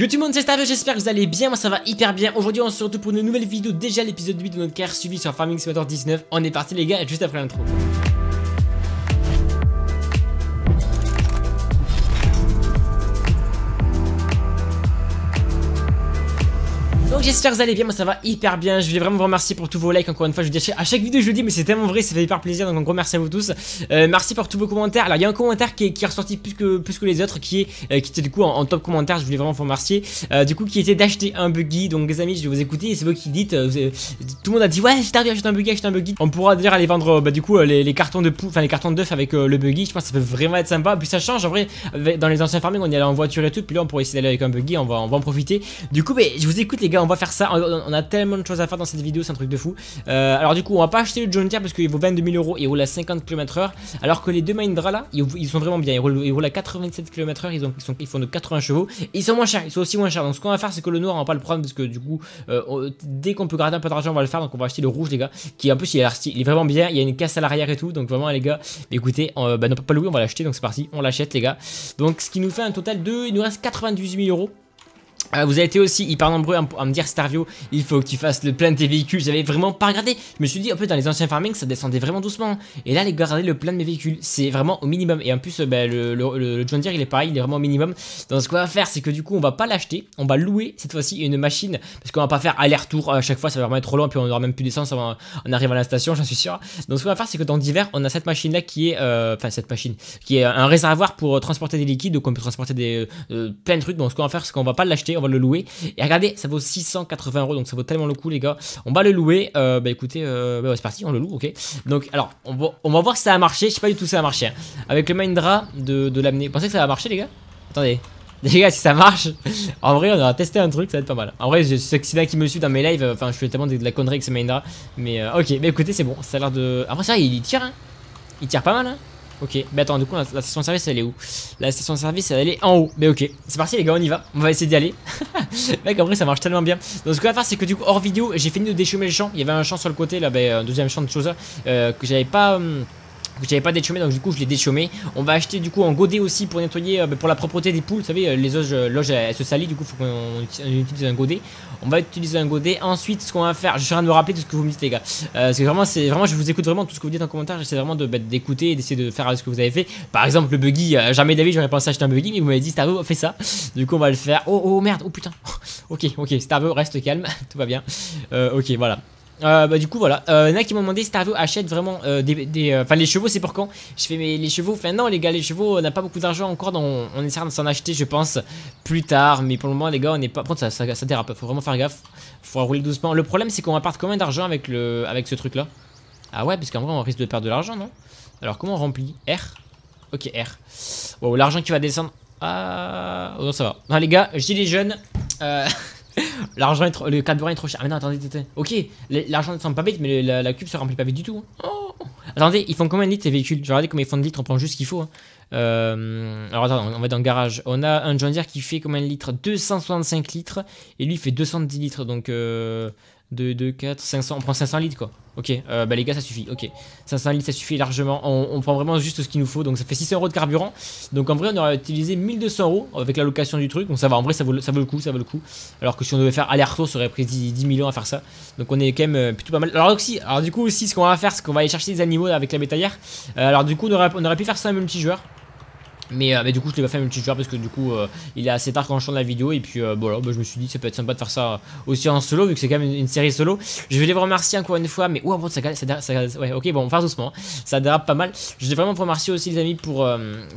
Yo tout le monde, c'est Starve, j'espère que vous allez bien, moi ça va hyper bien Aujourd'hui on se retrouve pour une nouvelle vidéo, déjà l'épisode 8 de notre carrière suivi sur Farming Simulator 19 On est parti les gars, juste après l'intro j'espère que vous allez bien, moi ça va hyper bien, je voulais vraiment vous remercier pour tous vos likes encore une fois, je vous dis à chaque vidéo je le dis mais c'est tellement vrai, ça fait hyper plaisir donc un gros merci à vous tous, euh, merci pour tous vos commentaires, alors il y a un commentaire qui est, qui ressorti plus que, plus que les autres qui, est, euh, qui était du coup en, top commentaire, je voulais vraiment vous remercier, euh, du coup qui était d'acheter un buggy, donc les amis je vais vous écouter c'est vous qui dites, tout le monde a dit ouais j'ai à acheter un buggy, acheter un buggy, on pourra d'ailleurs aller vendre bah, du coup les, cartons de enfin les cartons d'œufs avec le buggy, je pense que ça peut vraiment être sympa, puis ça change en vrai, dans les anciens farming on y allait en voiture et tout, puis là on pourrait essayer d'aller avec un buggy, on va, en profiter, du coup je vous écoute les gars, va faire ça. On a tellement de choses à faire dans cette vidéo, c'est un truc de fou. Euh, alors du coup, on va pas acheter le John Deere parce qu'il vaut 22 000 euros et il roule à 50 km/h. Alors que les deux Mahindra là, ils, sont vraiment bien. Ils roulent, à 87 km/h, ils, ont, ils, font de 80 chevaux. ils sont moins chers, ils sont aussi moins chers. Donc ce qu'on va faire, c'est que le noir, on va pas le prendre parce que du coup, euh, dès qu'on peut garder un peu d'argent, on va le faire. Donc on va acheter le rouge, les gars, qui en plus il, il est vraiment bien. Il y a une casse à l'arrière et tout. Donc vraiment, les gars, écoutez, on, bah, non, pas louer, on va l'acheter. Donc c'est parti, on l'achète, les gars. Donc ce qui nous fait un total de, il nous reste 98 000 euros. Ah, vous avez été aussi hyper nombreux à, me dire Starvio, il faut que tu fasses le plein de tes véhicules. J'avais vraiment pas regardé. Je me suis dit, un peu dans les anciens farming, ça descendait vraiment doucement. Hein. Et là, les gars, le plein de mes véhicules. C'est vraiment au minimum. Et en plus, euh, bah, le, John Deere, il est pareil, il est vraiment au minimum. Donc, ce qu'on va faire, c'est que du coup, on va pas l'acheter. On va louer cette fois-ci une machine. Parce qu'on va pas faire aller-retour euh, à chaque fois. Ça va vraiment être trop long. Puis on aura même plus d'essence avant on euh, arrive à la station, j'en suis sûr. Donc, ce qu'on va faire, c'est que dans l'hiver, on a cette machine-là qui est. Enfin, cette machine. Qui est un réservoir pour transporter des liquides. Donc, on peut transporter plein de trucs. Donc, ce qu'on va faire, c'est qu'on va pas l'acheter on va le louer. Et regardez, ça vaut 680 euros, donc ça vaut tellement le coup, les gars. On va le louer. Euh, bah écoutez, euh, bah, c'est parti, on le loue, ok. Donc, alors, on va, on va voir si ça a marché. Je sais pas du tout si ça a marché. Hein. Avec le Mindra de, de l'amener. Vous pensez que ça va marcher, les gars Attendez. Les gars, si ça marche, en vrai, on aura testé un truc, ça va être pas mal. En vrai, je sais que qui me suit dans mes lives, euh, enfin, je fais tellement de, la connerie que c'est Mindra. Mais euh, ok, mais écoutez, c'est bon, ça a l'air de. Après, ça, il tire, hein. Il tire pas mal, hein. Ok, mais attends, du coup, la, station de service, elle est où La station de service, elle est en haut. Mais ok, c'est parti, les gars, on y va. On va essayer d'y aller. Mec, en ça marche tellement bien. Donc, ce qu'on va faire, c'est que du coup, hors vidéo, j'ai fini de déchumer le champ. Il y avait un champ sur le côté, là, bah, un deuxième champ de choses euh, que j'avais pas. Hum, j'avais pas déchômé donc du coup je l'ai déchommé On va acheter du coup un godet aussi pour nettoyer euh, pour la propreté des poules, vous savez euh, les loges, loges elles, euh, se salissent du coup faut qu'on utilise un godet. On va utiliser un godet. Ensuite ce qu'on va faire, je suis en train de me rappeler tout ce que vous me dites les gars. parce que vraiment c'est vraiment je vous écoute vraiment tout ce que vous dites en commentaire, j'essaie vraiment de bah, d'écouter et d'essayer de faire ce que vous avez fait. Par exemple le buggy, jamais d'avis j'aurais pensé acheter un buggy mais vous m'avez dit Starvo fais ça. Du coup on va le faire. Oh oh merde, oh putain. ok ok vous, reste calme, tout va bien. ok voilà. Euh, bah, du coup, voilà. Il y en a qui m'ont demandé si Tarvio achète vraiment euh, des. Euh, enfin, les chevaux, c'est pour quand Je fais, mais les chevaux, enfin, non, les gars, les chevaux, on n'a pas beaucoup d'argent encore. Donc on, essaie essaiera de s'en acheter, je pense, plus tard. Mais pour le moment, les gars, on n'est pas. prendre ça, ça, dérape. Faut vraiment faire gaffe. Faut rouler doucement. Le problème, c'est qu'on va perdre combien d'argent avec, le... avec ce truc-là Ah ouais, parce qu'en vrai, on risque de perdre de l'argent, non Alors, comment on remplit R Ok, R. Wow, l'argent qui va descendre. Ah. non, ça va. Non, les gars, j'ai les jeunes. Euh. L'argent est trop... Le cadre est trop cher. Ah, mais non, attendez, attendez. Ok, l'argent ne semble pas vite, mais la, la, cube se remplit pas vite du tout. Hein. Oh attendez, ils font combien de litres ces véhicules regarder combien ils font de litres, on prend juste ce qu'il faut. Hein. Euh, alors attends, on va dans le garage. On a un John Deere qui fait combien de litres 265 litres. Et lui, il fait 210 litres. Donc, euh, 2, 2, 4, 500, on prend 500 litres quoi. Ok, euh, bah les gars ça suffit, ok. 500 litres ça suffit largement, on, prend vraiment juste ce qu'il nous faut, donc ça fait 600 euros de carburant. Donc en vrai on aurait utilisé 1200 euros avec la location du truc, donc ça va, en vrai ça vaut, ça vaut le coup, ça vaut le coup. Alors que si on devait faire aller-retour ça aurait pris 10, millions à faire ça, donc on est quand même euh, plutôt pas mal. Alors aussi, alors du coup aussi ce qu'on va faire c'est qu'on va aller chercher des animaux avec la bétaillère. Euh, alors du coup on aurait, pu faire ça petit multijoueur, euh, mais, du coup, je l'ai pas fait petit multijoueur parce que du coup, euh, il est assez tard quand je tourne la vidéo. Et puis voilà, euh, bah, je me suis dit, ça peut être sympa de faire ça aussi en solo, vu que c'est quand même une, série solo. Je vais les remercier encore une fois, mais ouah, bon, ça, ça, ça, ouais, ok, bon, on doucement. Hein. Ça dérape pas mal. Je vais vraiment remercier aussi, les amis, pour,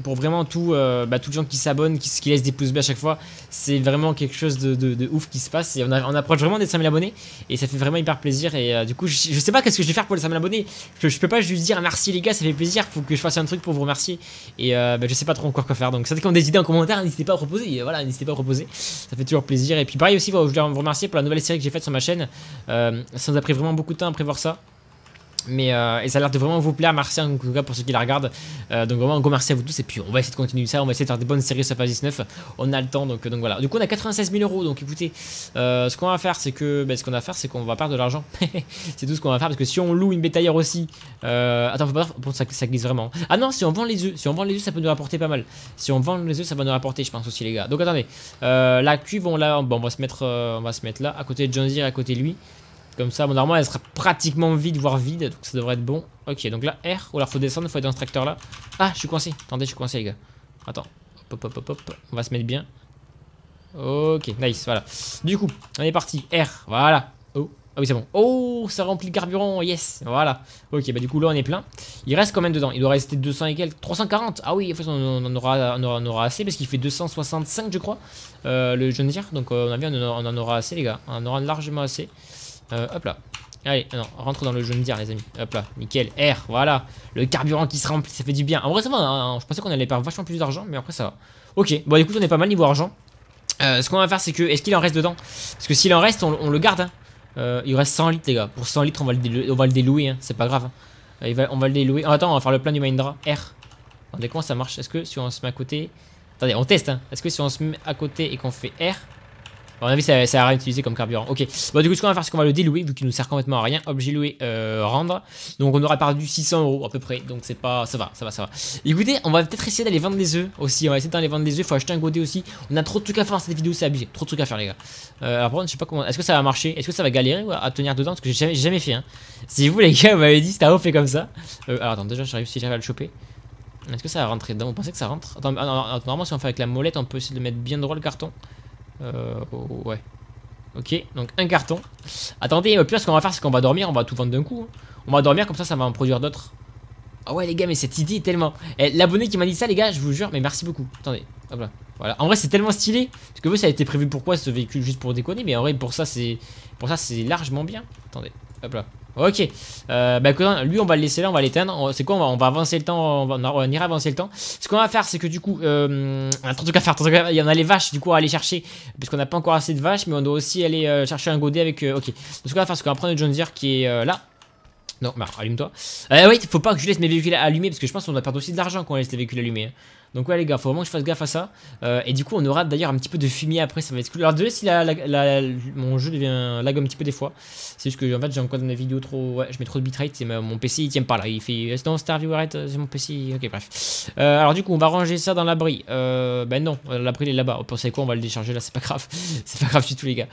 pour vraiment tout, bah, tous les gens qui s'abonnent, qui, qui, laissent des pouces bleus à chaque fois. C'est vraiment quelque chose de, ouf qui se passe. Et on, approche vraiment des 5000 abonnés. Et ça fait vraiment hyper plaisir. Et du coup, je, sais pas qu'est-ce que je vais faire pour les 5000 abonnés. Je, peux pas juste dire merci, les gars, ça fait plaisir. Faut que je fasse un truc pour vous remercier. Et bah, je sais pas trop encore quoi faire. Donc, ça, c'est comme des idées en commentaire. N'hésitez pas à proposer. Voilà, n'hésitez pas à proposer. Ça fait toujours plaisir. Et puis, pareil aussi, je voulais vous remercier pour la nouvelle série que j'ai faite sur ma chaîne. Euh, ça nous a pris vraiment beaucoup de temps à prévoir ça. Mais euh, et ça a l'air de vraiment vous plaire, merci en tout cas pour ceux qui la regardent. Euh, donc vraiment un gros merci à vous tous et puis on va essayer de continuer ça, on va essayer de faire des bonnes séries sur Phase 19. On a le temps donc, donc voilà. Du coup on a 96 000 euros donc écoutez, euh, ce qu'on va faire c'est que ben, ce qu'on va faire c'est qu'on va perdre de l'argent. c'est tout ce qu'on va faire parce que si on loue une bétaillère aussi, attends faut pas pour ça, ça, glisse vraiment. Ah non si on vend les œufs, si on vend les œufs ça peut nous rapporter pas mal. Si on vend les œufs ça va nous rapporter je pense aussi les gars. Donc attendez, la cuve on, la, on va se mettre, on va se mettre là à côté de John Deere à côté de lui. Comme ça, mon normalement, elle sera pratiquement vide, voire vide. Donc ça devrait être bon. Ok, donc là, R. Ou là faut descendre, faut être dans ce tracteur là. Ah, je suis coincé. Attendez, je suis coincé, les gars. Attends. Hop, hop, hop, hop. On va se mettre bien. Ok, nice, voilà. Du coup, on est parti. R, voilà. Oh, ah oui, c'est bon. Oh, ça remplit le carburant, yes. Voilà. Ok, bah du coup, là, on est plein. Il reste quand même dedans. Il doit rester 200 et quelques. 340. Ah oui, en fait, on en aura, on aura, assez parce qu'il fait 265, je crois, euh, le jeune dire. Donc, euh, on a bien, on en aura assez, les gars. On en aura largement assez. Euh, hop là. Allez, ah non, rentre dans le jeu de dire, les amis. Hop là, nickel. R, voilà. Le carburant qui se remplit, ça fait du bien. En vrai, ça va. Hein, hein. je pensais qu'on allait perdre vachement plus d'argent, mais après, ça va. Ok, bon, écoute, on est pas mal niveau argent. Euh, ce qu'on va faire, c'est que. Est-ce qu'il en reste dedans Parce que s'il en reste, on, le garde. Hein. Euh, il reste 100 litres, les gars. Pour 100 litres, on va le, on va le délouer. C'est pas grave. Il va, on va le délouer. Ah, attends, on va faire le plein du Mindra. R. Attendez, comment ça marche Est-ce que si on se met à côté. Attendez, on teste. Est-ce que si on se met à côté et qu'on fait R, a mon avis, ça, ça a rien utilisé comme carburant. Ok. Bon du coup, ce qu'on va faire, c'est qu'on va le délouer, vu qu'il nous sert complètement à rien. Objet loué, euh, rendre. Donc, on aura perdu 600 euros à peu près. Donc, c'est pas. Ça va, ça va, ça va. Écoutez, on va peut-être essayer d'aller vendre les œufs aussi. On va essayer d'aller vendre des œufs. Faut acheter un godet aussi. On a trop de trucs à faire dans cette vidéo, c'est abusé. Trop de trucs à faire, les gars. Euh, alors, bon je sais pas comment. Est-ce que ça va marcher Est-ce que ça va galérer ou à tenir dedans Parce que j'ai jamais, jamais, fait. Hein. Si vous, les gars, vous m'avez dit, c'était fait comme ça. Euh, alors, attends, déjà, j'arrive si j'arrive à le choper. Est-ce que ça va rentrer dedans Vous que ça rentre normalement, si on fait avec la molette, on peut essayer de mettre bien droit le carton. Euh, oh, ouais. Ok, donc un carton. Attendez, puis là, ce qu'on va faire, c'est qu'on va dormir, on va tout vendre d'un coup. Hein. On va dormir, comme ça, ça va en produire d'autres. Ah ouais, les gars, mais cette idée est tellement. Eh, l'abonné qui m'a dit ça, les gars, je vous jure, mais merci beaucoup. Attendez, hop là. Voilà. En vrai, c'est tellement stylé. Parce que vous, ça a été prévu pourquoi ce véhicule Juste pour déconner, mais en vrai, pour ça, c'est pour ça c'est largement bien. Attendez, hop là. Ok. Euh, bah, lui, on va le laisser là, on va l'éteindre. C'est quoi on va, avancer le temps, on, va, ira avancer le temps. Ce qu'on va faire, c'est que du coup, euh, un truc à faire, il y en a les vaches du coup à aller chercher, parce qu'on n'a pas encore assez de vaches, mais on doit aussi aller euh, chercher un godet avec. Euh, ok. Donc, ce qu'on va faire, c'est qu'on va prendre le John Deere qui est là. Non, bah, allume-toi. oui, faut pas que je laisse mes véhicules allumés, parce que je pense qu'on va perdre aussi de l'argent quand on laisse les véhicules allumés. Hein. Donc ouais les gars, faut vraiment que je fasse gaffe à ça. Euh, et du coup on aura d'ailleurs un petit peu de fumier après, ça va être cool. Alors désolé si mon jeu devient lag un petit peu des fois. C'est juste que en fait j'ai encore dans la vidéos trop... Ouais, je mets trop de bitrate C'est mon PC il tient pas là. Il fait... Star c'est mon PC... Ok bref. Euh, alors du coup on va ranger ça dans l'abri. Euh, ben non, euh, l'abri il est là-bas. Vous quoi, on va le décharger là, c'est pas grave. c'est pas grave du tout les gars.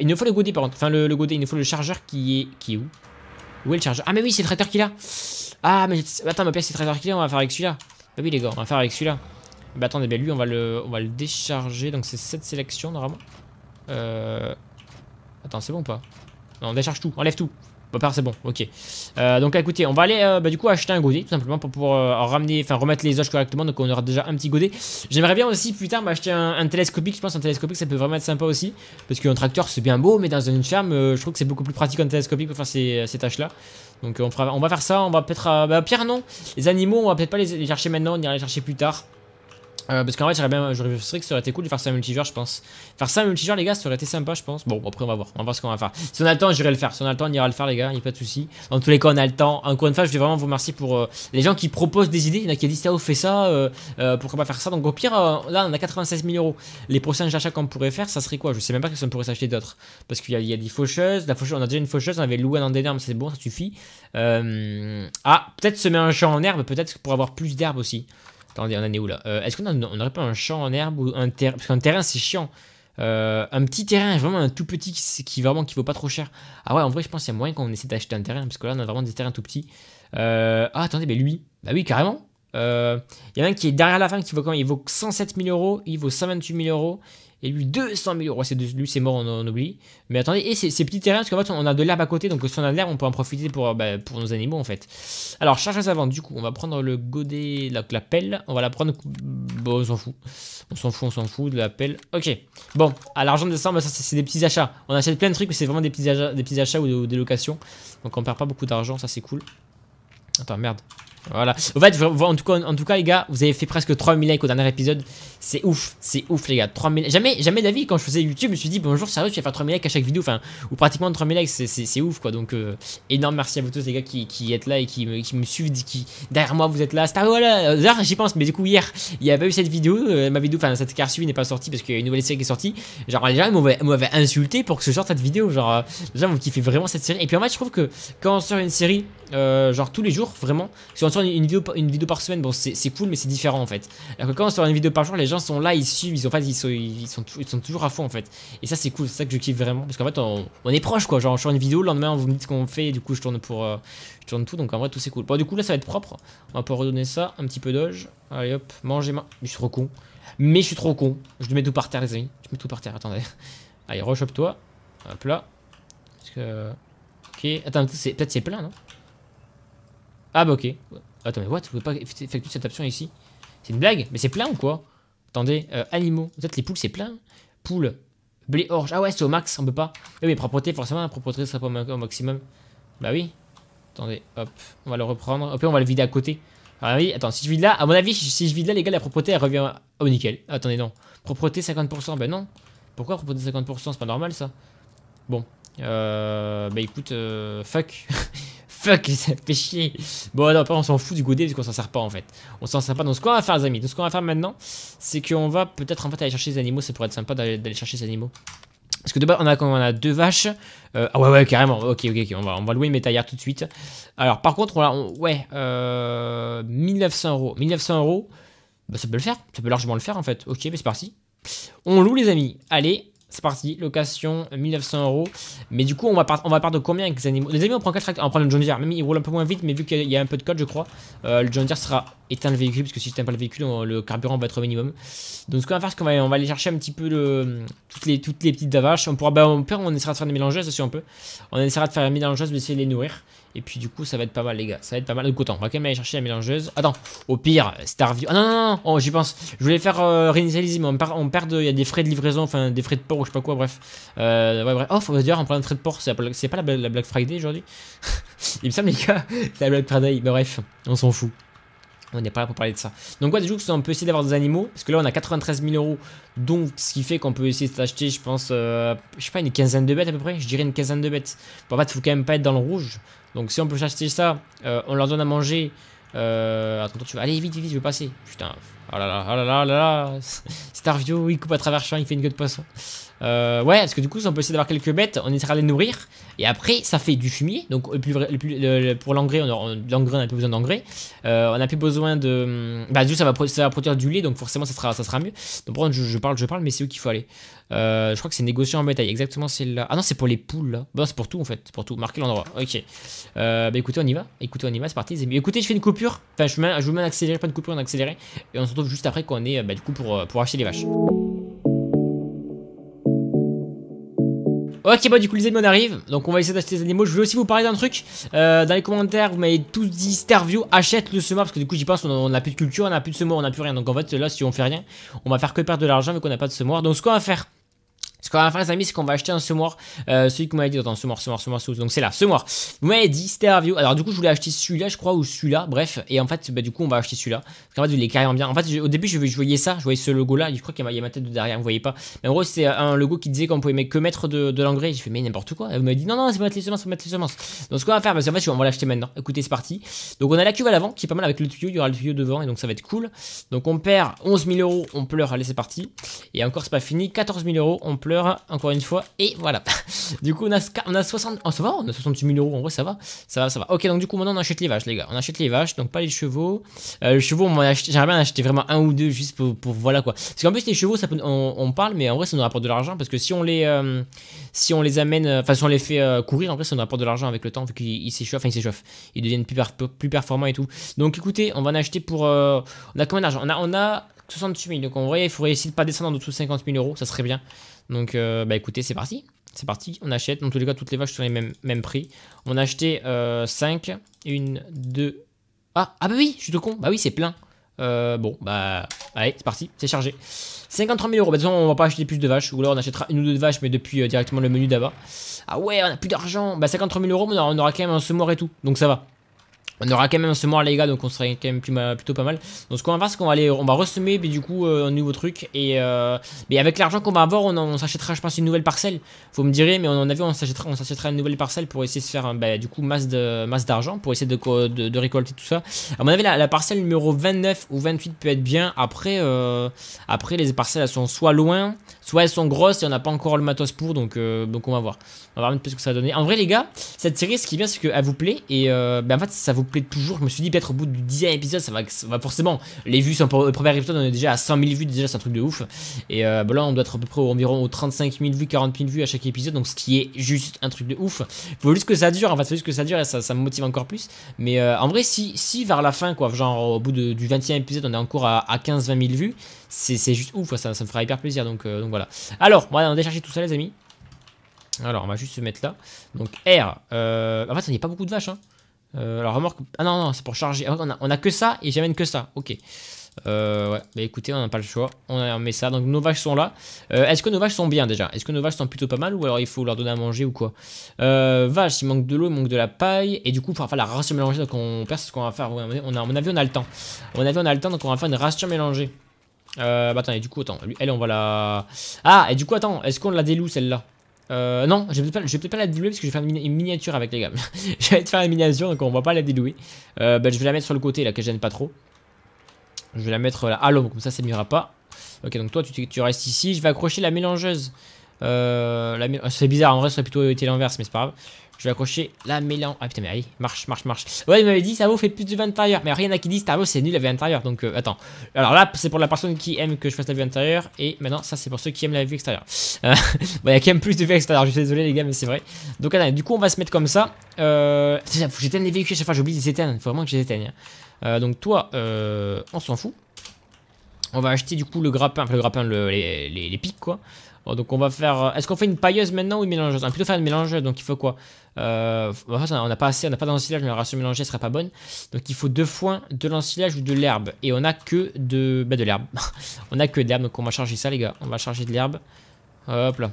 il nous faut le godet par contre. Enfin le, godet, il nous faut le chargeur qui est... Qui est où Où est le chargeur Ah mais oui c'est le traiteur qu'il a Ah mais attends ma pièce c'est le traiteur qu'il a, on va faire avec celui-là. Bah oui les gars, on va faire avec celui-là. Bah attendez, ben, lui on va le, on va le décharger. Donc c'est cette sélection normalement. Euh... Attends, c'est bon ou pas Non, on décharge tout, enlève tout. Bah, c'est bon, ok. Euh, donc écoutez, on va aller euh, bah, du coup acheter un godet tout simplement pour pouvoir euh, ramener, enfin remettre les oches correctement. Donc on aura déjà un petit godet. J'aimerais bien aussi plus tard m'acheter un, télescopique. Je pense un télescopique ça peut vraiment être sympa aussi. Parce qu'un tracteur c'est bien beau, mais dans une ferme, je trouve que c'est beaucoup plus pratique un télescopique pour faire ces, tâches là. Donc on, on va faire ça. On va peut-être. bah, Pierre, non. Les animaux, on va peut-être pas les, les chercher maintenant, on ira les chercher plus tard. Euh, parce qu'en fait, j'aurais bien, j'aurais que ça aurait été cool de faire ça en multijoueur, je pense. Faire ça en multijoueur, les gars, ça aurait été sympa, je pense. Bon, après, on va voir. On va voir ce qu'on va faire. Si on a le temps, j'irai le faire. Si on a le temps, on ira le faire, les gars. Il n'y a pas de souci. Dans tous les cas, on a le temps. Encore une fois, je vais vraiment vous remercier pour euh, les gens qui proposent des idées. Il y en a qui disent, ça fait fais ça, euh, pourquoi pas faire ça. Donc, au pire, là, on a 96 000 euros. Les prochains achats qu'on pourrait faire, ça serait quoi Je sais même pas ce qu'on pourrait s'acheter d'autres. Parce qu'il y, a des faucheuses. La faucheuse, on a déjà une faucheuse. On avait loué un mais c'est bon, ça suffit. ah, peut-être se mettre un champ en herbe, peut-être pour avoir plus d'herbe aussi. Attendez, on en est où là euh, Est-ce qu'on aurait pas un champ en herbe ou un terrain Parce qu'un terrain, c'est chiant. Euh, un petit terrain, vraiment un tout petit qui, vraiment qui vaut pas trop cher. Ah ouais, en vrai, je pense qu'il y a moyen qu'on essaie d'acheter un terrain parce que là, on a vraiment des terrains tout petits. Euh, ah, attendez, mais lui, bah oui, carrément. Il y en a un qui est derrière la fin qui vaut quand il vaut 107 000 euros, il vaut 128 000 euros, et lui 200 000 euros. C'est lui, c'est mort, on, oublie. Mais attendez, et ces, petits terrains, parce qu'en fait, on a de l'herbe à côté, donc si on a de l'herbe, on peut en profiter pour, euh, bah, pour nos animaux, en fait. Alors, charge avant du coup, on va prendre le godet, la, pelle. On va la prendre. Bon, bah, on s'en fout. On s'en fout, on s'en fout de la pelle. Ok. Bon, à l'argent de décembre, bah, ça, c'est des petits achats. On achète plein de trucs, mais c'est vraiment des petits, achats, des petits achats ou des locations. Donc, on perd pas beaucoup d'argent, ça, c'est cool. Attends, merde. Voilà. En fait, en tout, cas, en tout cas, les gars, vous avez fait presque 3000 likes au dernier épisode. C'est ouf, c'est ouf, les gars. 3000 Jamais, jamais d'avis, quand je faisais YouTube, je me suis dit, bonjour, sérieux, tu vas faire 3000 likes à chaque vidéo. Enfin, ou pratiquement 3000 likes, c'est ouf, quoi. Donc, euh, énorme merci à vous tous, les gars, qui, qui êtes là et qui me, qui me suivent, qui, derrière moi, vous êtes là. Star, voilà, j'y pense, mais du coup, hier, il n'y avait pas eu cette vidéo. Euh, ma vidéo, enfin, cette carte suivie n'est pas sortie parce qu'il y a une nouvelle série qui est sortie. Genre, les gens m'avaient insulté pour que je sorte cette vidéo. Genre, euh, les gens, vous kiffez vraiment cette série. Et puis, en fait, je trouve que quand on sort une série, euh, genre, tous les jours, vraiment, on une vidéo, une vidéo par semaine, bon, c'est cool, mais c'est différent en fait. Alors que quand on sort une vidéo par jour, les gens sont là, ils suivent, ils, en fait, ils, sont, ils, sont, ils sont toujours à fond en fait. Et ça, c'est cool, c'est ça que je kiffe vraiment. Parce qu'en fait, on, est proche quoi. Genre, je sors une vidéo, le lendemain, vous me dites ce qu'on fait, et du coup, je tourne pour. Euh, je tourne tout, donc en vrai, tout c'est cool. Bon, du coup, là, ça va être propre. On va pouvoir redonner ça, un petit peu d'oge. Allez hop, mangez ma. Je suis trop con. Mais je suis trop con. Je le mets tout par terre, les amis. Je mets tout par terre, attendez. Allez, rechope toi Hop là. Parce que. Ok. Attends, peut-être c'est plein, non ah bah ok. Attends, mais what Vous pouvez pas effectuer cette option ici C'est une blague Mais c'est plein ou quoi Attendez, euh, animaux. Peut-être les poules, c'est plein Poules, blé, orge. Ah ouais, c'est au max, on peut pas. Oui, mais propreté, forcément, propreté sera pas au maximum. Bah oui. Attendez, hop, on va le reprendre. Hop, on va le vider à côté. Ah oui, attends, si je vide là, à mon avis, si je vide là, les gars, la propreté, elle revient. Oh, nickel. Attendez, non. Propreté 50%, ben non. Pourquoi propreté 50% C'est pas normal ça. Bon. Euh, bah écoute, euh, fuck. fuck, ça fait chier. Bon, alors on s'en fout du godet qu'on s'en sert pas en fait. On s'en sert pas. Donc, ce qu'on va faire, les amis, donc ce qu'on va faire maintenant, c'est qu'on va peut-être en fait aller chercher les animaux. Ça pourrait être sympa d'aller chercher les animaux. Parce que de base, on a, on a deux vaches. Euh, ah ouais, ouais, carrément. Ok, ok, ok. On va, on va louer une taillards tout de suite. Alors, par contre, on a. ouais, 1900 euh, euros. 1900 euros, bah, ça peut le faire. Ça peut largement le faire en fait. Ok, mais c'est parti. On loue, les amis. Allez, c'est parti, location, 1900 euh, euros. Mais du coup, on va, on va partir de combien avec les animaux Les animaux, on prend 4 On prend le John Deere. Même il roule un peu moins vite, mais vu qu'il y a un peu de code, je crois, euh, le John Deere sera éteint le véhicule. Parce que si je pas le véhicule, le carburant va être au minimum. Donc, ce qu'on va faire, c'est qu'on va, aller chercher un petit peu toutes, les, toutes les petites avaches. On pourra, bah, on, peut, on essaiera de faire des mélangeuses si on peut. On essaiera de faire des mélangeuses, essayer de les nourrir. Et puis du coup, ça va être pas mal, les gars. Ça va être pas mal. de autant, on va quand même aller chercher la mélangeuse. Attends, au pire, Starview. Ah non, non, non, oh, j'y pense. Je voulais faire euh, réinitialiser, mais on perd, on perd il y a des frais de livraison, enfin des frais de port ou je sais pas quoi, bref. Euh, ouais, bref. Oh, faut dire, en prend un frais de port, c'est pas la, la Black Friday aujourd'hui Il me semble, les gars, c'est la Black Friday. Mais bref, on s'en fout. On n'est pas là pour parler de ça. Donc ouais, des si on peut essayer d'avoir des animaux, parce que là on a 93 000 euros, donc ce qui fait qu'on peut essayer de d'acheter, je pense, euh, je sais pas, une quinzaine de bêtes à peu près, je dirais une quinzaine de bêtes. Bon, en fait, faut quand même pas être dans le rouge. Donc si on peut acheter ça, euh, on leur donne à manger. Euh, attends, tu vas aller vite, vite, je veux passer. Putain, oh là là, oh là là, oh là là. Starview, il coupe à travers champ, il fait une gueule de poisson. Euh, ouais, parce que du coup, si on peut essayer d'avoir quelques bêtes, on essaiera de les nourrir. Et après, ça fait du fumier. Donc, plus, pour l'engrais, on n'a plus besoin d'engrais. Euh, on n'a plus besoin de. Bah, du coup, ça va, produire du lait, donc forcément, ça sera, ça sera mieux. Donc, je, parle, je parle, mais c'est où qu'il faut aller. Euh, je crois que c'est négocier en bétail. Exactement, c'est là. Ah non, c'est pour les poules là. Bah, c'est pour tout en fait. C'est pour tout. Marquer l'endroit. Ok. bah, écoutez, on y va. Écoutez, on y va. C'est parti. Écoutez, je fais une coupure. Enfin, je vous mets, un accéléré, pas de coupure, on accéléré. Et on se retrouve juste après qu'on est, bah, du coup, pour, pour acheter les vaches. Ok, bah du coup, les animaux on arrive. Donc, on va essayer d'acheter des animaux. Je voulais aussi vous parler d'un truc. Euh, dans les commentaires, vous m'avez tous dit Starview, achète le semoir Parce que du coup, j'y pense, on a plus de culture, on n'a plus de semoir, on a plus rien. Donc, en fait, là, si on fait rien, on va faire que perdre de l'argent mais qu'on n'a pas de semoir. Donc, ce qu'on va faire. Ce qu'on va faire, les amis, c'est qu'on va acheter un semoir. Euh, celui que vous m'avez dit, attends, semoir, semoir, semoir, sous. Donc c'est là, semoir. Vous m'avez dit, Stervio. Alors du coup, je voulais acheter celui-là, je crois, ou celui-là. Bref, et en fait, bah, du coup, on va acheter celui-là. Parce qu'en fait, il est carrément bien. En fait, au début, je, je, voyais ça, je voyais ce logo-là. Je crois qu'il y, y, a ma tête derrière, vous voyez pas. Mais en gros, c'est un logo qui disait qu'on pouvait que mettre de, de l'engrais. J'ai fait, mais n'importe quoi. Et vous m'avez dit, non, non, c'est mettre les semences, mettre les semences. Donc ce qu'on va faire, bah, en fait, on va l'acheter maintenant. Écoutez, c'est parti. Donc on a la cuve à l'avant qui est pas mal avec le tuyau. Il y aura le tuyau devant et donc ça va être cool. Donc on perd 11 000 on pleure. Allez, c'est parti. Et encore, c'est pas fini. 14 on encore une fois, et voilà. du coup, on a, on a 60... Oh, ça va, on a 68 000 euros, en vrai, ça va. Ça va, ça va. Ok, donc du coup, maintenant, on achète les vaches, les gars. On achète les vaches, donc pas les chevaux. Euh, les chevaux, j'aimerais bien acheter vraiment un ou deux, juste pour, voilà, quoi. Parce qu'en plus, les chevaux, ça peut, on, parle, mais en vrai, ça nous rapporte de l'argent, parce que si on les, euh, si on les amène... Euh, enfin, si on les fait euh, courir, en vrai, ça nous rapporte de l'argent avec le temps, vu qu'ils s'échauffent, ils s'échauffent. deviennent plus, plus performants et tout. Donc, écoutez, on va en acheter pour... on a combien d'argent on a, on a 68 000. Donc en vrai, il faudrait essayer de pas descendre en dessous de 50 000 euros, ça serait bien. Donc euh, bah écoutez, c'est parti. C'est parti, on achète. Dans tous les cas, toutes les vaches sont les mêmes, mêmes prix. On a acheté 5, 1, 2... Ah, ah bah oui, je suis tout con. Bah oui, c'est plein. Euh, bon, bah, allez, c'est parti, c'est chargé. 53 000 euros. Bah, de toute façon, on va pas acheter plus de vaches. Ou alors, on achètera une ou deux vaches, mais depuis euh, directement le menu d'abat, Ah ouais, on a plus d'argent. Bah, 53 000 euros, on aura quand même un semoir et tout. Donc, ça va. On aura quand même un semoir les gars donc on sera quand même plutôt pas mal. Donc ce qu'on va faire c'est qu'on va aller on va ressemer mais du coup euh, un nouveau truc et euh, mais avec l'argent qu'on va avoir on, s'achètera je pense une nouvelle parcelle. Vous me direz mais on en avait on s'achètera on s'achètera une nouvelle parcelle pour essayer de se faire euh, bah, du coup masse de masse d'argent pour essayer de, de, récolter tout ça. À mon avis la, parcelle numéro 29 ou 28 peut être bien après après les parcelles elles sont soit loin soit elles sont grosses et on n'a pas encore le matos pour donc donc on va voir. On va voir un peu ce que ça va donner. En vrai, les gars, cette série, ce qui est bien, c'est qu'elle vous plaît. Et euh, ben, en fait, ça vous plaît toujours. Je me suis dit, peut-être au bout du dixième épisode, ça va, va, forcément. Les vues sont pour le premier épisode, on est déjà à 100 000 vues. Déjà, c'est un truc de ouf. Et euh, ben là, on doit être à peu près environ aux 35 000 vues, 40 000 vues à chaque épisode. Donc, ce qui est juste un truc de ouf. Faut juste que ça dure. En fait, faut juste que ça dure et ça, me motive encore plus. Mais euh, en vrai, si, vers la fin, quoi, genre au bout du 20e épisode, on est encore à, à 15-20 000 vues, c'est juste ouf. Ça, me fera hyper plaisir. Donc, donc voilà. Alors, on va aller tout ça, les amis. Alors, on va juste se mettre là. Donc, R. Euh... En fait, il n'y a pas beaucoup de vaches. Hein. Euh, alors, remorque. Ah non, non, c'est pour charger. On a, que ça et j'amène que ça. Ok. Euh, ouais, bah écoutez, on n'a pas le choix. On met ça. Donc nos vaches sont là. Euh, est-ce que nos vaches sont bien déjà Est-ce que nos vaches sont plutôt pas mal ou alors il faut leur donner à manger ou quoi euh, Vaches, il manque de l'eau, il manque de la paille. Et du coup, il faudra faire la ration mélangée. Donc on perd ce qu'on va faire. On a, à mon on a le temps. On mon on a le temps. Donc on va faire une ration mélangée. Euh, bah attends, et du coup, attends. Elle, on va la. Ah, et du coup, attends. Est-ce qu'on la déloue celle-là euh, non, je vais peut-être pas, la délouer parce que je vais faire une, miniature avec les gars. je vais te faire une miniature donc on va pas la délouer. Euh, ben, je vais la mettre sur le côté là que je pas trop. Je vais la mettre là à l'ombre comme ça ça ne pas. Ok donc toi tu, tu, restes ici. Je vais accrocher la mélangeuse. Euh, c'est bizarre en vrai ça aurait plutôt été l'inverse mais c'est pas grave. Je vais accrocher la mélange. Ah putain, mais allez, marche, marche, marche. Ouais, il m'avait dit, ça vous fait plus de vue intérieur. Mais rien n'a qui dit, ça, c'est nul la vue intérieure. Donc euh, attends. Alors là, c'est pour la personne qui aime que je fasse la vue intérieure. Et maintenant, ça, c'est pour ceux qui aiment la vue extérieure. Euh, il y a qui aiment plus de vue extérieure. Je suis désolé, les gars, mais c'est vrai. Donc attends, du coup, on va se mettre comme ça. Euh... j'éteigne les véhicules à chaque fois, j'oublie de les éteindre. Faut vraiment que je les éteigne. Hein. Euh, donc toi, euh, on s'en fout. On va acheter du coup le grappin, enfin le grappin, les, les pics quoi donc on va faire... Euh, est-ce qu'on fait une pailleuse maintenant ou une mélangeuse On va plutôt faire une mélangeuse, donc il faut quoi euh, On n'a pas assez, on n'a pas d'ensilage, mais la ration mélangée serait pas bonne. Donc il faut deux foins, de l'ensilage ou de l'herbe. Et on a que de... Bah de l'herbe. on a que de l'herbe, donc on va charger ça les gars. On va charger de l'herbe. Hop là.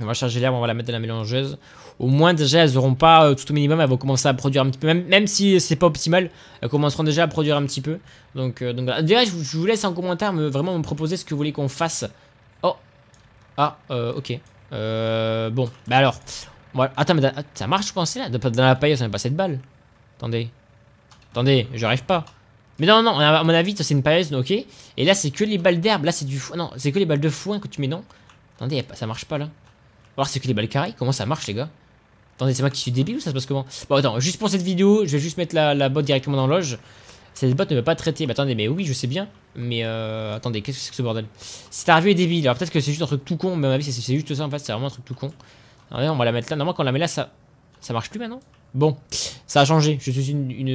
On va charger l'herbe, on va la mettre dans la mélangeuse. Au moins déjà elles auront pas euh, tout au minimum, elles vont commencer à produire un petit peu. Même, même si c'est pas optimal, elles commenceront déjà à produire un petit peu. Donc, déjà je vous, laisse en commentaire me, vraiment me proposer ce que vous voulez qu'on fasse ah, euh, ok. Euh, bon, bah alors. Voilà. Attends, mais ça marche, je pensais là. Dans la paillasse, on n'a pas cette balle. Attendez. Attendez, j'arrive pas. Mais non, non, à mon avis, ça c'est une paillasse, ok. Et là, c'est que les balles d'herbe. Là, c'est du foin. Non, c'est que les balles de foin que tu mets, non. Attendez, ça marche pas là. Alors, c'est que les balles carrées. Comment ça marche, les gars Attendez, c'est moi qui suis débile ou ça se passe comment Bon, attends, juste pour cette vidéo, je vais juste mettre la, la botte directement dans l'loge. Cette botte ne veut pas traiter. Mais bah, attendez, mais oui, je sais bien. Mais euh, attendez, qu'est-ce que c'est que ce bordel C'est arrivé débile. Alors peut-être que c'est juste un truc tout con, mais à mon avis, c'est juste ça en fait. C'est vraiment un truc tout con. on va la mettre là. Normalement, quand on la met là, ça, ça marche plus maintenant. Bon, ça a changé. Je suis une, je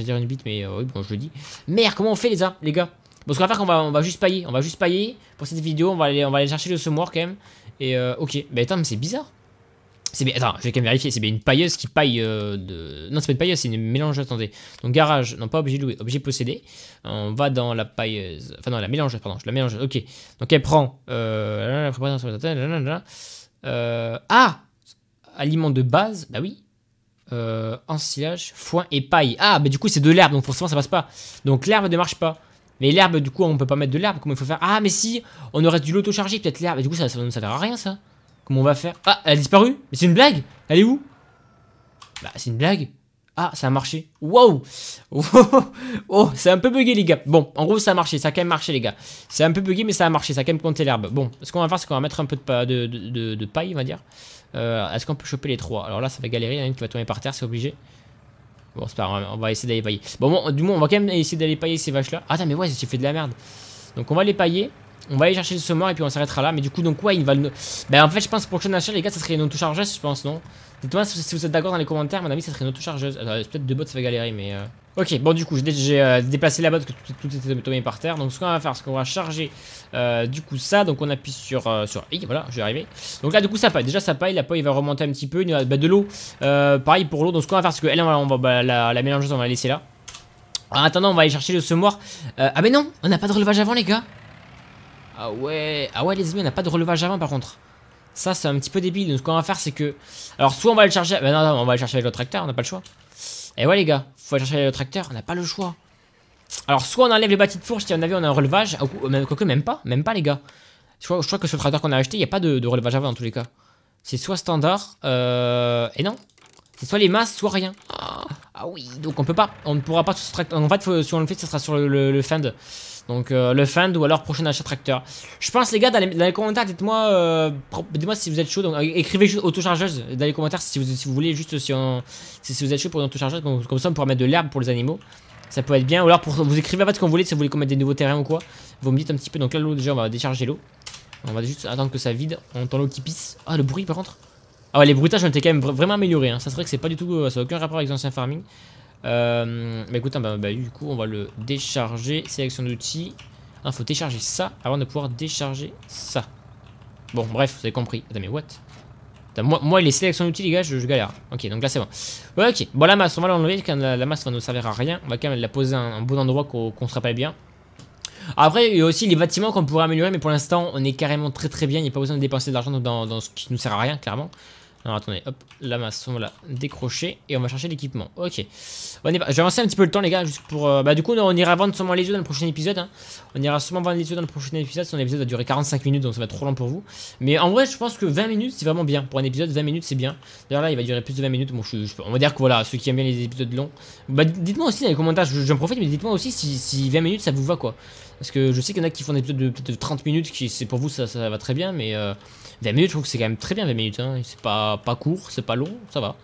euh, dire une bite, mais euh, oui, bon, je le dis. Merde, comment on fait les gars, les gars Bon, ce qu'on va faire, on va, on va juste pailler. On va juste pailler pour cette vidéo. On va aller, on va aller chercher le semoir quand même. Et euh, ok, mais bah, attends, mais c'est bizarre. C'est bien, attends, je vais quand même vérifier. C'est bien une pailleuse qui paille euh, de. Non, c'est pas une pailleuse, c'est une mélange. Attendez. Donc garage, non pas objet loué, objet possédé. On va dans la pailleuse. Enfin non, la mélange, pardon, je la mélange. Ok. Donc elle prend. ah, aliment de base. Bah oui. Euh, ensilage, foin et paille. Ah, bah du coup c'est de l'herbe, donc forcément ça passe pas. Donc l'herbe ne marche pas. Mais l'herbe, du coup, on peut pas mettre de l'herbe. Comment il faut faire Ah, mais si, on aurait du lauto chargé peut-être l'herbe. du coup, ça, ça, sert à rien ça. Comment on va faire Ah, elle a disparu Mais c'est une blague Elle est où Bah, c'est une blague. Ah, ça a marché. Wow Oh, c'est un peu bugué, les gars. Bon, en gros, ça a marché. Ça a quand même marché, les gars. C'est un peu bugué, mais ça a marché. Ça a quand même compté l'herbe. Bon, ce qu'on va faire, c'est qu'on va mettre un peu de, de, paille, on va dire. Euh, Est-ce qu'on peut choper les trois Alors là, ça va galérer. Il y en a une qui va tomber par terre, c'est obligé. Bon, c'est pas grave. On va essayer d'aller pailler. Bon, du moins, on va quand même essayer d'aller pailler ces vaches-là. Attends, mais ouais, j'ai fait de la merde. Donc, on va les pailler. On va aller chercher le semoir et puis on s'arrêtera là. Mais du coup, donc, ouais, il va le. Bah, ben, en fait, je pense que pour le les gars, ça serait une auto-chargeuse, je pense, non Dites-moi si vous êtes d'accord dans les commentaires, mon ami, ça serait une auto-chargeuse. Euh, peut-être deux bottes ça va galérer, mais. Euh. Ok, bon, du coup, j'ai euh, déplacé la botte, que tout, était tombé par terre. Donc, ce qu'on va faire, c'est qu'on va charger du coup ça. Donc, on appuie sur, sur voilà, je vais arriver. Donc, là, du coup, ça paille. Déjà, ça paille. La il va remonter un petit peu. Il y a, bah, de l'eau, pareil pour l'eau. Donc, ce qu'on va faire, c'est que elle, on va, bah, la, la mélangeuse, on va la laisser là. En attendant, on va aller chercher le semoir. ah, mais non, on n'a pas de relevage avant, les gars. Ah ouais, ah ouais les amis, on n'a pas de relevage avant par contre. Ça, c'est un petit peu débile. Donc, ce qu'on va faire, c'est que... Alors, soit on va le charger, Ben non, on va le chercher avec le tracteur, on n'a pas le choix. Et eh ouais les gars, faut aller chercher avec le tracteur, on n'a pas le choix. Alors, soit on enlève les bâtis de fourche, si on a vu, on a un relevage. Quoique, même pas, même pas les gars. Je crois, que ce tracteur qu'on a acheté, il y a pas de, relevage avant en tous les cas. C'est soit standard, euh, Et non. C'est soit les masses, soit rien. Ah. ah oui, donc on peut pas, on ne pourra pas sur En fait, si on le fait, ça sera sur le, le, le fend. Donc euh, le fund ou alors prochain achat tracteur. Je pense les gars dans les, commentaires dites-moi euh, dites-moi si vous êtes chaud donc euh, écrivez juste chargeuse dans les commentaires si vous, si vous voulez juste si, on, si, vous êtes chaud pour une autochargeuse comme, comme, ça on pourra mettre de l'herbe pour les animaux. Ça peut être bien ou alors pour, vous écrivez pas ce qu'on voulait si vous voulez qu'on des nouveaux terrains ou quoi. Vous me dites un petit peu donc là l'eau déjà on va décharger l'eau. On va juste attendre que ça vide, on entend l'eau qui pisse. Ah le bruit par contre. Ah les bruitages ont été quand même vraiment améliorés hein. Ça serait que c'est pas du tout ça n'a aucun rapport avec les anciens farming. Euh, bah écoute, hein, bah, bah, du coup, on va le décharger. Sélection d'outils. Il ah, faut décharger ça avant de pouvoir décharger ça. Bon, bref, vous avez compris. mais what moi, moi, les sélections d'outils, les gars, je, galère. Ok, donc là, c'est bon. Ok, bon, la masse, on va l'enlever. La, la masse va nous servir à rien. On va quand même la poser à un, bon endroit qu'on se rappelle bien. Après, il y a aussi les bâtiments qu'on pourrait améliorer, mais pour l'instant, on est carrément très très bien. Il n'y a pas besoin de dépenser de l'argent dans, dans, ce qui ne sert à rien, clairement. Alors attendez, hop, la masse, on va la décrocher et on va chercher l'équipement. Ok, on est Je vais avancer un petit peu le temps, les gars, juste pour. Euh, bah, du coup, on ira vendre sûrement les yeux dans le prochain épisode. Hein. On ira sûrement vendre les yeux dans le prochain épisode. Son épisode va durer 45 minutes, donc ça va être trop long pour vous. Mais en vrai, je pense que 20 minutes, c'est vraiment bien. Pour un épisode, 20 minutes, c'est bien. D'ailleurs, là, il va durer plus de 20 minutes. Bon, je, on va dire que voilà, ceux qui aiment bien les épisodes longs, bah, dites-moi aussi dans les commentaires, j'en profite, mais dites-moi aussi si, si 20 minutes ça vous va quoi. Parce que je sais qu'il y en a qui font des épisodes de peut-être 30 minutes, qui c'est pour vous ça, ça va très bien, mais euh, 20 minutes, je trouve que c'est quand même très bien 20 minutes. Hein. C'est pas, pas court, c'est pas long, ça va.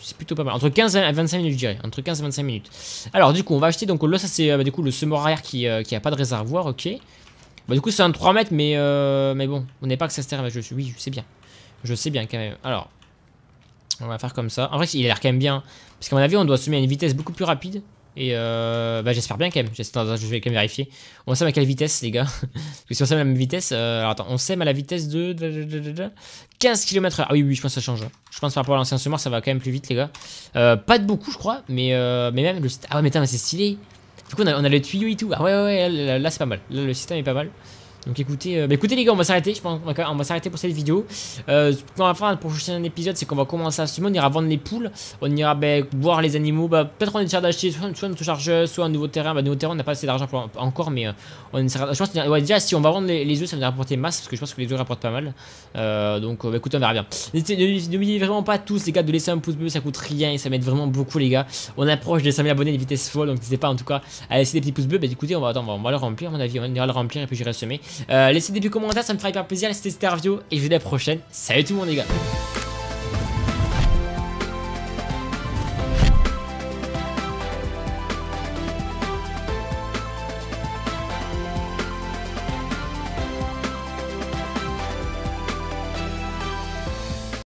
C'est plutôt pas mal. Entre 15 et 25 minutes, je dirais. Entre 15 et 25 minutes. Alors, du coup, on va acheter. Donc, oh, là, ça, c'est euh, bah, du coup le semoir arrière qui, euh, qui a pas de réservoir, ok. Bah, du coup, c'est un 3 mètres, mais, euh, mais bon, on n'est pas que ça se termine. Je, oui, je sais bien. Je sais bien quand même. Alors, on va faire comme ça. En vrai, il a l'air quand même bien. Parce qu'à mon avis, on doit semer à une vitesse beaucoup plus rapide. Et euh, bah j'espère bien quand même. je vais quand même vérifier. On sème à quelle vitesse, les gars Parce que si on sème à la même vitesse. Euh, alors attends, on sème à la vitesse de. 15 km/h. Ah oui, oui, je pense que ça change. Je pense par rapport à l'ancien semeur, ça va quand même plus vite, les gars. Euh, pas de beaucoup, je crois. Mais, mais même le. Ah ouais, mais, mais c'est stylé. Du coup, on a, le tuyau et tout. Ah ouais, ouais, là c'est pas mal. Là, le système est pas mal. Donc écoutez, euh, bah, écoutez les gars, on va s'arrêter, je pense, on va, s'arrêter pour cette vidéo. Euh, ce qu'on va faire pour le prochain épisode, c'est qu'on va commencer à semer, on ira vendre les poules, on ira boire bah, voir les animaux, bah, peut-être on essaiera d'acheter soit, soit une chargeur soit un nouveau terrain, bah nouveau terrain on n'a pas assez d'argent encore, mais euh, on je pense, déjà si on va vendre les, les œufs, ça va nous rapporter masse, parce que je pense que les œufs rapportent pas mal. donc écoutez, on verra bien. N'oubliez vraiment pas tous les gars de laisser un pouce bleu, ça coûte rien et ça m'aide vraiment beaucoup les gars. On approche des 5000 abonnés de vitesse folle, donc n'hésitez pas en tout cas à laisser des petits pouces bleus, bah écoutez, on va, attendre, on va, le remplir à mon avis, on ira le remplir et puis j'irai semer. Euh, laissez des petits commentaires, ça me ferait hyper plaisir. C'était Starvio et je vous dis à la prochaine. Salut tout le monde les gars